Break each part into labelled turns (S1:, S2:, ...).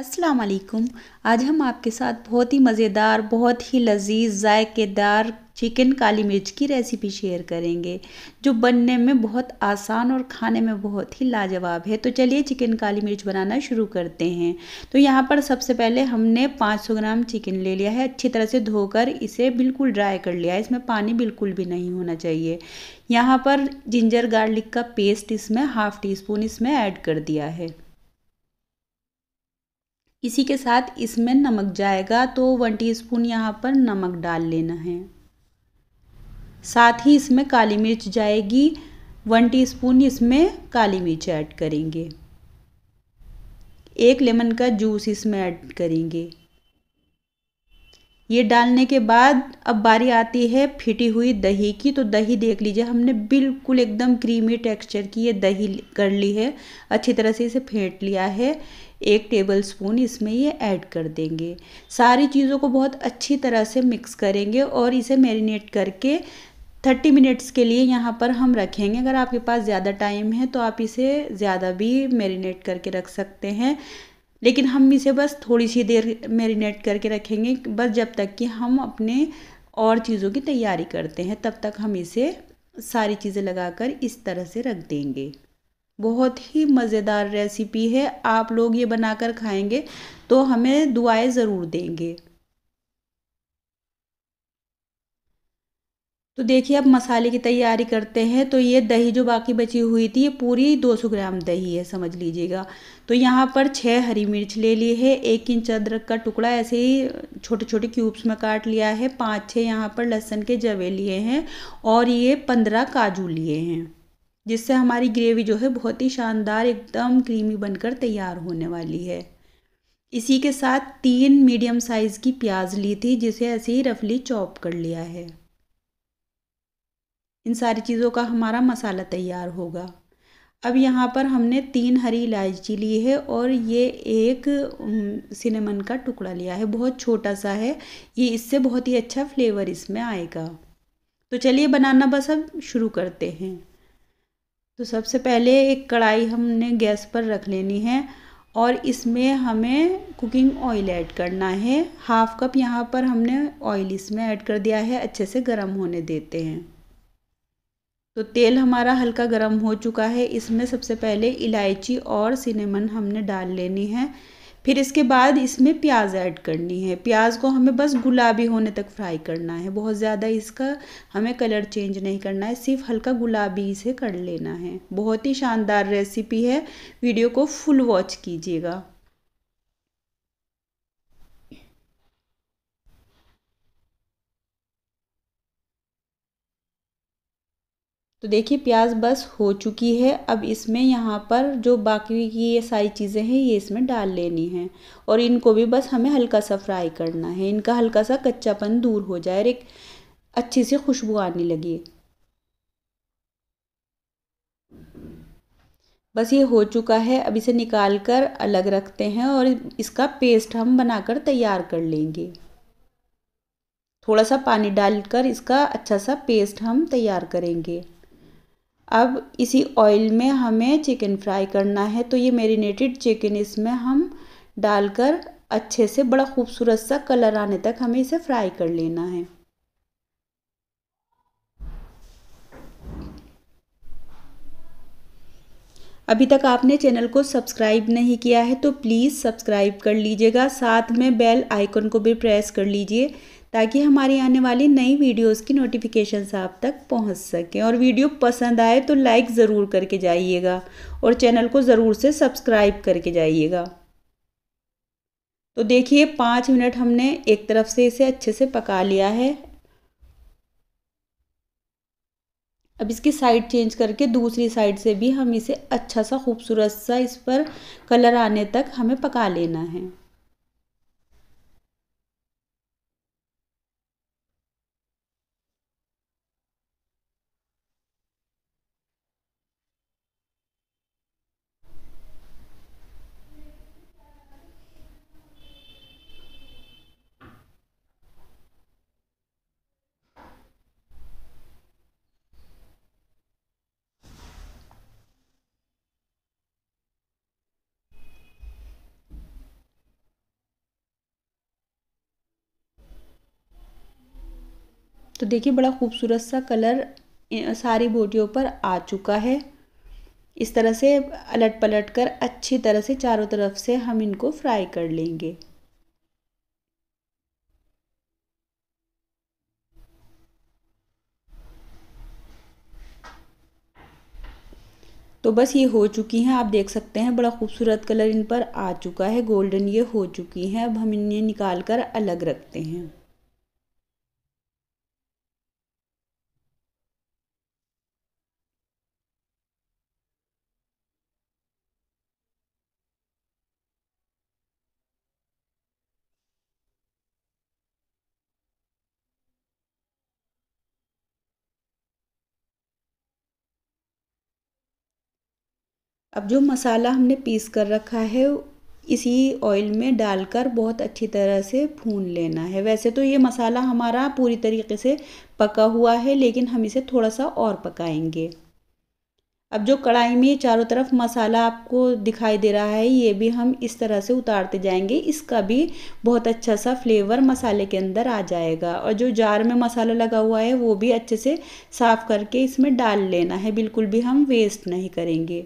S1: अस्सलाम वालेकुम आज हम आपके साथ बहुत ही मज़ेदार बहुत ही लजीज जायकेदार चिकन काली मिर्च की रेसिपी शेयर करेंगे जो बनने में बहुत आसान और खाने में बहुत ही लाजवाब है तो चलिए चिकन काली मिर्च बनाना शुरू करते हैं तो यहाँ पर सबसे पहले हमने 500 ग्राम चिकन ले लिया है अच्छी तरह से धोकर इसे बिल्कुल ड्राई कर लिया है इसमें पानी बिल्कुल भी नहीं होना चाहिए यहाँ पर जिंजर गार्लिक का पेस्ट इसमें हाफ़ टी स्पून इसमें ऐड कर दिया है इसी के साथ इसमें नमक जाएगा तो वन टीस्पून यहाँ पर नमक डाल लेना है साथ ही इसमें काली मिर्च जाएगी वन टीस्पून इसमें काली मिर्च ऐड करेंगे एक लेमन का जूस इसमें ऐड करेंगे ये डालने के बाद अब बारी आती है फिटी हुई दही की तो दही देख लीजिए हमने बिल्कुल एकदम क्रीमी टेक्सचर की ये दही कर ली है अच्छी तरह से इसे फेंट लिया है एक टेबल स्पून इसमें ये ऐड कर देंगे सारी चीज़ों को बहुत अच्छी तरह से मिक्स करेंगे और इसे मैरिनेट करके थर्टी मिनट्स के लिए यहाँ पर हम रखेंगे अगर आपके पास ज़्यादा टाइम है तो आप इसे ज़्यादा भी मैरिनेट करके रख सकते हैं लेकिन हम इसे बस थोड़ी सी देर मेरीनेट करके रखेंगे बस जब तक कि हम अपने और चीज़ों की तैयारी करते हैं तब तक हम इसे सारी चीज़ें लगाकर इस तरह से रख देंगे बहुत ही मज़ेदार रेसिपी है आप लोग ये बनाकर खाएंगे तो हमें दुआएं ज़रूर देंगे तो देखिए अब मसाले की तैयारी करते हैं तो ये दही जो बाकी बची हुई थी ये पूरी 200 ग्राम दही है समझ लीजिएगा तो यहाँ पर छः हरी मिर्च ले ली है एक इंच अदरक का टुकड़ा ऐसे ही छोटे छोटे क्यूब्स में काट लिया है पाँच छः यहाँ पर लहसुन के जवे लिए हैं और ये पंद्रह काजू लिए हैं जिससे हमारी ग्रेवी जो है बहुत ही शानदार एकदम क्रीमी बनकर तैयार होने वाली है इसी के साथ तीन मीडियम साइज़ की प्याज ली थी जिसे ऐसे ही रफली चॉप कर लिया है इन सारी चीज़ों का हमारा मसाला तैयार होगा अब यहाँ पर हमने तीन हरी इलायची ली है और ये एक सिनेमन का टुकड़ा लिया है बहुत छोटा सा है ये इससे बहुत ही अच्छा फ्लेवर इसमें आएगा तो चलिए बनाना बस अब शुरू करते हैं तो सबसे पहले एक कढ़ाई हमने गैस पर रख लेनी है और इसमें हमें कुकिंग ऑयल ऐड करना है हाफ़ कप यहाँ पर हमने ऑयल इसमें ऐड कर दिया है अच्छे से गर्म होने देते हैं तो तेल हमारा हल्का गर्म हो चुका है इसमें सबसे पहले इलायची और सिनेमन हमने डाल लेनी है फिर इसके बाद इसमें प्याज ऐड करनी है प्याज को हमें बस गुलाबी होने तक फ्राई करना है बहुत ज़्यादा इसका हमें कलर चेंज नहीं करना है सिर्फ हल्का गुलाबी से कर लेना है बहुत ही शानदार रेसिपी है वीडियो को फुल वॉच कीजिएगा तो देखिए प्याज बस हो चुकी है अब इसमें यहाँ पर जो बाकी की ये सारी चीज़ें हैं ये इसमें डाल लेनी है और इनको भी बस हमें हल्का सा फ्राई करना है इनका हल्का सा कच्चापन दूर हो जाए और एक अच्छी सी खुशबू आने लगी बस ये हो चुका है अब इसे निकाल कर अलग रखते हैं और इसका पेस्ट हम बनाकर तैयार कर लेंगे थोड़ा सा पानी डालकर इसका अच्छा सा पेस्ट हम तैयार करेंगे अब इसी ऑयल में हमें चिकन फ्राई करना है तो ये मेरीनेटेड चिकन इसमें हम डालकर अच्छे से बड़ा खूबसूरत सा कलर आने तक हमें इसे फ्राई कर लेना है अभी तक आपने चैनल को सब्सक्राइब नहीं किया है तो प्लीज़ सब्सक्राइब कर लीजिएगा साथ में बेल आइकन को भी प्रेस कर लीजिए ताकि हमारी आने वाली नई वीडियोस की नोटिफिकेशन आप तक पहुंच सकें और वीडियो पसंद आए तो लाइक ज़रूर करके जाइएगा और चैनल को ज़रूर से सब्सक्राइब करके जाइएगा तो देखिए पाँच मिनट हमने एक तरफ से इसे अच्छे से पका लिया है अब इसकी साइड चेंज करके दूसरी साइड से भी हम इसे अच्छा सा खूबसूरत सा इस पर कलर आने तक हमें पका लेना है तो देखिए बड़ा खूबसूरत सा कलर सारी बोटियों पर आ चुका है इस तरह से अलट पलट कर अच्छी तरह से चारों तरफ से हम इनको फ्राई कर लेंगे तो बस ये हो चुकी हैं आप देख सकते हैं बड़ा खूबसूरत कलर इन पर आ चुका है गोल्डन ये हो चुकी हैं अब हम इन्हें निकाल कर अलग रखते हैं अब जो मसाला हमने पीस कर रखा है इसी ऑयल में डालकर बहुत अच्छी तरह से भून लेना है वैसे तो ये मसाला हमारा पूरी तरीके से पका हुआ है लेकिन हम इसे थोड़ा सा और पकाएंगे अब जो कढ़ाई में चारों तरफ मसाला आपको दिखाई दे रहा है ये भी हम इस तरह से उतारते जाएंगे इसका भी बहुत अच्छा सा फ्लेवर मसाले के अंदर आ जाएगा और जो जार में मसाला लगा हुआ है वो भी अच्छे से साफ़ करके इसमें डाल लेना है बिल्कुल भी हम वेस्ट नहीं करेंगे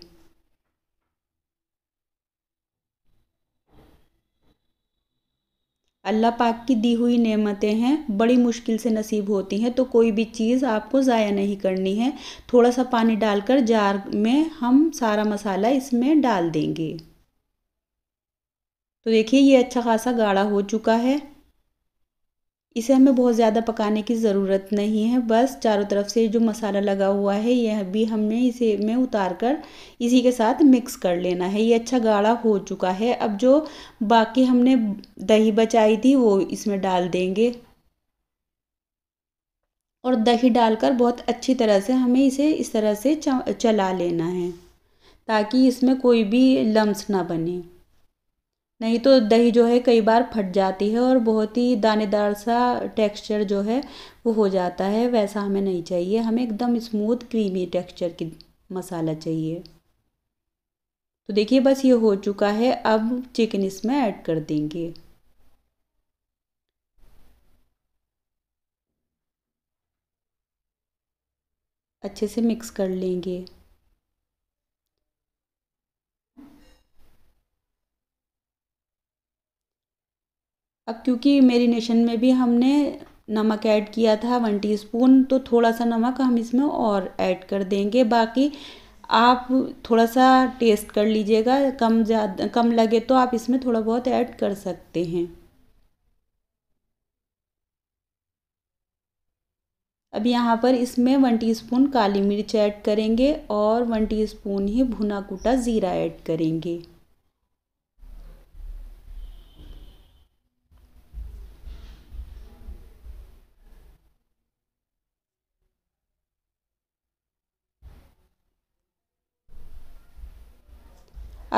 S1: अल्लाह पाक की दी हुई नेमतें हैं बड़ी मुश्किल से नसीब होती हैं तो कोई भी चीज़ आपको ज़ाया नहीं करनी है थोड़ा सा पानी डालकर जार में हम सारा मसाला इसमें डाल देंगे तो देखिए ये अच्छा खासा गाढ़ा हो चुका है इसे हमें बहुत ज़्यादा पकाने की ज़रूरत नहीं है बस चारों तरफ से जो मसाला लगा हुआ है यह भी हमने इसे में उतार कर इसी के साथ मिक्स कर लेना है ये अच्छा गाढ़ा हो चुका है अब जो बाकी हमने दही बचाई थी वो इसमें डाल देंगे और दही डालकर बहुत अच्छी तरह से हमें इसे इस तरह से चला लेना है ताकि इसमें कोई भी लम्स ना बने नहीं तो दही जो है कई बार फट जाती है और बहुत ही दानेदार सा टेक्सचर जो है वो हो जाता है वैसा हमें नहीं चाहिए हमें एकदम स्मूथ क्रीमी टेक्सचर की मसाला चाहिए तो देखिए बस ये हो चुका है अब चिकन इसमें ऐड कर देंगे अच्छे से मिक्स कर लेंगे अब क्योंकि मेरीनेशन में भी हमने नमक ऐड किया था वन टीस्पून तो थोड़ा सा नमक हम इसमें और ऐड कर देंगे बाकी आप थोड़ा सा टेस्ट कर लीजिएगा कम ज़्यादा कम लगे तो आप इसमें थोड़ा बहुत ऐड कर सकते हैं अब यहाँ पर इसमें वन टीस्पून काली मिर्च ऐड करेंगे और वन टीस्पून ही भुना कूटा ज़ीरा ऐड करेंगे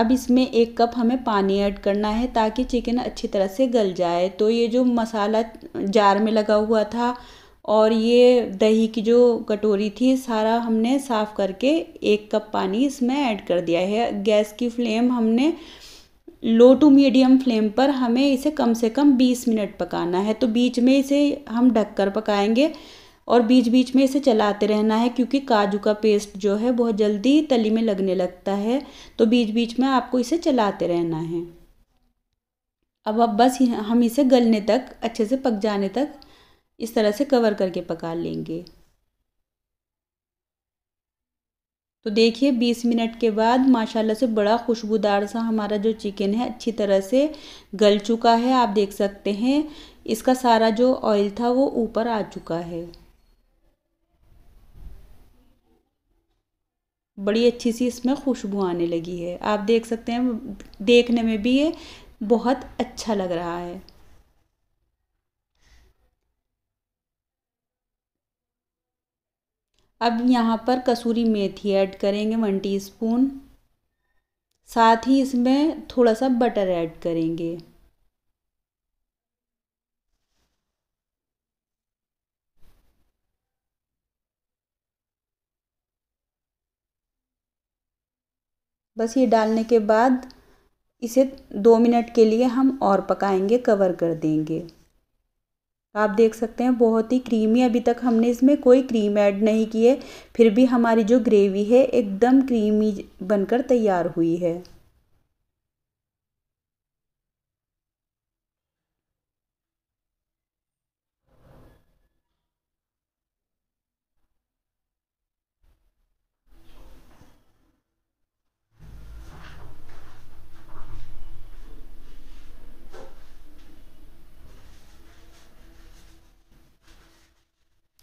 S1: अब इसमें एक कप हमें पानी ऐड करना है ताकि चिकन अच्छी तरह से गल जाए तो ये जो मसाला जार में लगा हुआ था और ये दही की जो कटोरी थी सारा हमने साफ़ करके एक कप पानी इसमें ऐड कर दिया है गैस की फ्लेम हमने लो टू मीडियम फ्लेम पर हमें इसे कम से कम 20 मिनट पकाना है तो बीच में इसे हम ढककर पकाएंगे और बीच बीच में इसे चलाते रहना है क्योंकि काजू का पेस्ट जो है बहुत जल्दी तली में लगने लगता है तो बीच बीच में आपको इसे चलाते रहना है अब अब बस हम इसे गलने तक अच्छे से पक जाने तक इस तरह से कवर करके पका लेंगे तो देखिए 20 मिनट के बाद माशाल्लाह से बड़ा खुशबूदार सा हमारा जो चिकन है अच्छी तरह से गल चुका है आप देख सकते हैं इसका सारा जो ऑयल था वो ऊपर आ चुका है बड़ी अच्छी सी इसमें खुशबू आने लगी है आप देख सकते हैं देखने में भी ये बहुत अच्छा लग रहा है अब यहाँ पर कसूरी मेथी ऐड करेंगे वन टीस्पून साथ ही इसमें थोड़ा सा बटर ऐड करेंगे बस ये डालने के बाद इसे दो मिनट के लिए हम और पकाएंगे कवर कर देंगे तो आप देख सकते हैं बहुत ही क्रीमी अभी तक हमने इसमें कोई क्रीम ऐड नहीं की है फिर भी हमारी जो ग्रेवी है एकदम क्रीमी बनकर तैयार हुई है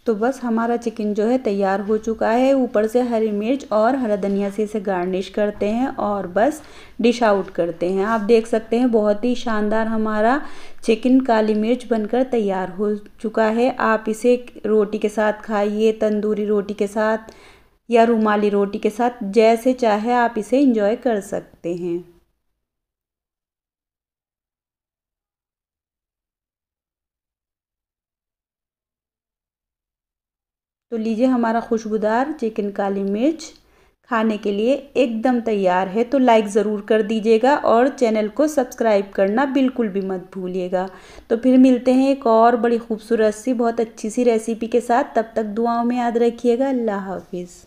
S1: तो बस हमारा चिकन जो है तैयार हो चुका है ऊपर से हरी मिर्च और हरा धनिया से इसे गार्निश करते हैं और बस डिश आउट करते हैं आप देख सकते हैं बहुत ही शानदार हमारा चिकन काली मिर्च बनकर तैयार हो चुका है आप इसे रोटी के साथ खाइए तंदूरी रोटी के साथ या रुमाली रोटी के साथ जैसे चाहे आप इसे इंजॉय कर सकते हैं तो लीजिए हमारा खुशबूदार चिकन काली मिर्च खाने के लिए एकदम तैयार है तो लाइक ज़रूर कर दीजिएगा और चैनल को सब्सक्राइब करना बिल्कुल भी मत भूलिएगा तो फिर मिलते हैं एक और बड़ी खूबसूरत सी बहुत अच्छी सी रेसिपी के साथ तब तक दुआओं में याद रखिएगा अल्लाह हाफिज़